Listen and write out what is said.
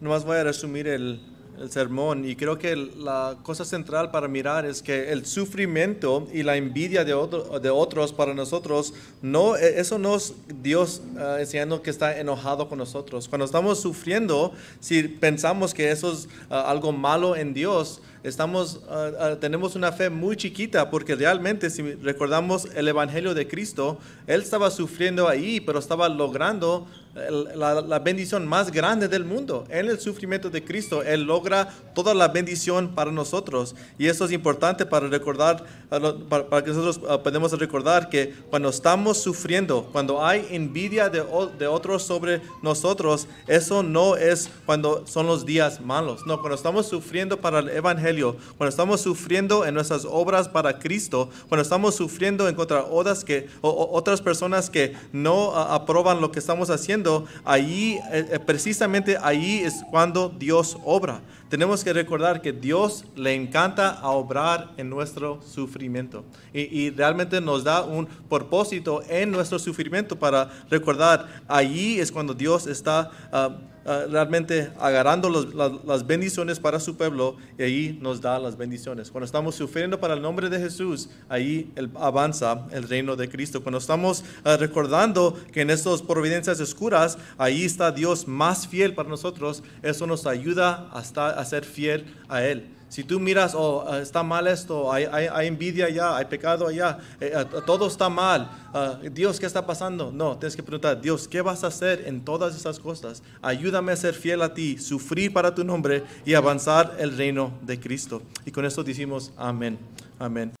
nomás voy a resumir el, sermón y creo que la cosa central para mirar es que el sufrimiento y la envidia de, de otros para nosotros, no, e, eso no es Dios diciendo ah, enseñando que está enojado con nosotros. Cuando estamos sufriendo, si pensamos que eso es ah, algo malo en Dios, estamos, ah, ah, tenemos una fe muy chiquita porque realmente si recordamos el Evangelio de Cristo, Él estaba sufriendo ahí, pero estaba logrando la, la, bendición más grande del mundo. En el sufrimiento de Cristo, Él logra toda la bendición para nosotros. Y eso es importante para recordar, para, que nosotros ah, podamos recordar que cuando estamos sufriendo, cuando hay envidia de, de, otros sobre nosotros, eso no es cuando son los días malos. No, cuando estamos sufriendo para el Evangelio, cuando estamos sufriendo en nuestras obras para Cristo, cuando estamos sufriendo en contra otras, que, otras personas que no aprueban aproban lo que estamos haciendo, ahí, eh, eh, precisamente ahí es cuando Dios obra. Tenemos que recordar que Dios le encanta a obrar en nuestro sufrimiento y, realmente nos da un propósito en nuestro sufrimiento para recordar, allí es cuando Dios está... Ah, Ah, realmente agarrando las, bendiciones para su pueblo y ahí nos da las bendiciones. Cuando estamos sufriendo para el nombre de Jesús, ahí avanza el reino de Cristo. Cuando estamos ah, recordando que en estas providencias oscuras, ahí está Dios más fiel para nosotros, eso nos ayuda hasta a ser fiel a Él. Si tú miras, oh, ah, está mal esto, hay, envidia allá, hay pecado allá, eh, ah, todo está mal, ah, Dios, ¿qué está pasando? No, tienes que preguntar, Dios, ¿qué vas a hacer en todas esas cosas? Ayúdame a ser fiel a ti, sufrir para tu nombre y avanzar el reino de Cristo. Y con esto decimos, amén, amén.